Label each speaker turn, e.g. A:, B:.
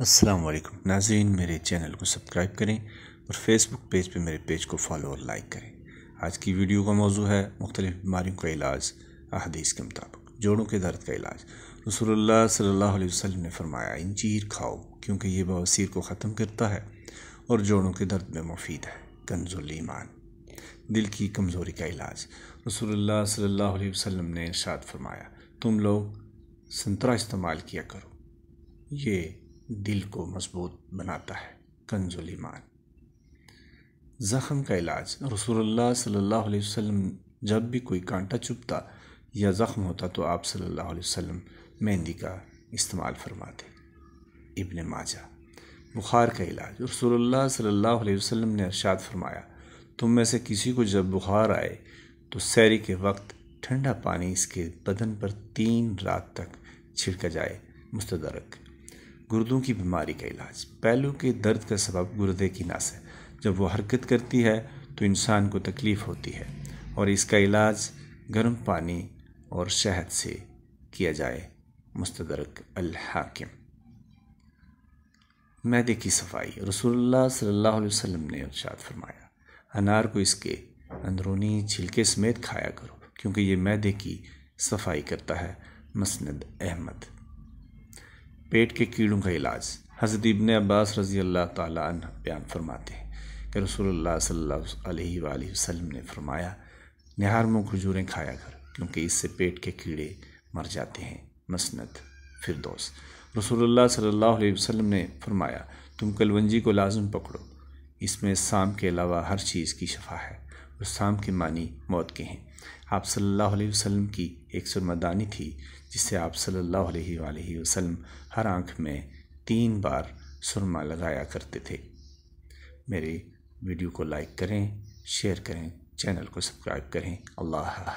A: अस्सलाम वालेकुम नाजीन मेरे चैनल को सब्सक्राइब करें और फेसबुक पेज पे मेरे पेज को फॉलो और लाइक करें आज की वीडियो का मौजू है मुख्तलिफ बीमारियों का इलाज अहदीस के मुताबिक जोड़ों के दर्द का इलाज रसोल्ला सल्ला वसम ने फरमाया इंजीर खाओ क्योंकि ये बवसर को ख़त्म करता है और जोड़ों के दर्द में मुफीद है ईमान दिल की कमज़ोरी का इलाज रसोल्ला सल्ला वसम ने इर्शाद फरमाया तुम लोग संतरा इस्तेमाल किया करो ये दिल को मजबूत बनाता है कंजुल ईमान ज़ख़म का इलाज रसूलुल्लाह सल्लल्लाहु अलैहि वसल्लम जब भी कोई कांटा चुभता या ज़ख़म होता तो आप सल्लल्लाहु अलैहि वसल्लम मेहंदी का इस्तेमाल फरमाते इब्न माजा बुखार का इलाज रसूलुल्लाह सल्लल्लाहु अलैहि वसल्लम ने अर्शाद फरमाया तुम में से किसी को जब बुखार आए तो सैरी के वक्त ठंडा पानी इसके बदन पर तीन रात तक छिड़का जाए मुस्तरक गुर्दों की बीमारी का इलाज पहलू के दर्द का सबब गुर्दे की नस है जब वो हरकत करती है तो इंसान को तकलीफ़ होती है और इसका इलाज गर्म पानी और शहद से किया जाए मुस्तदरक अल्हाकिम मैदे की सफाई रसूलुल्लाह सल्लल्लाहु अलैहि वसल्लम ने इरशाद फरमाया अनार को इसके अंदरूनी छिलके समेत खाया करो क्योंकि ये मैदे की सफाई करता है मसनद अहमद पेट के कीड़ों का इलाज हज़रत इबन अब्बास रज़ी अल्लाह तयान फरमाते हैं कि रसूल सल्ला वसम ने फरमाया नहार मुँह खजूरें खाया कर क्योंकि इससे पेट के कीड़े मर जाते हैं मसनत फिर दोस्त रसोल्ला सल्ला वसल्लम ने फरमाया तुम कलवंजी को लाजम पकड़ो इसमें शाम के अलावा हर चीज़ की शफा है शाम के मानी मौत के हैं आप सल्लल्लाहु अलैहि वसल्लम की एक सुरमदानी थी जिससे आप सल्लल्लाहु अलैहि वसल्लम हर आंख में तीन बार सुरमा लगाया करते थे मेरे वीडियो को लाइक करें शेयर करें चैनल को सब्सक्राइब करें अल्लाह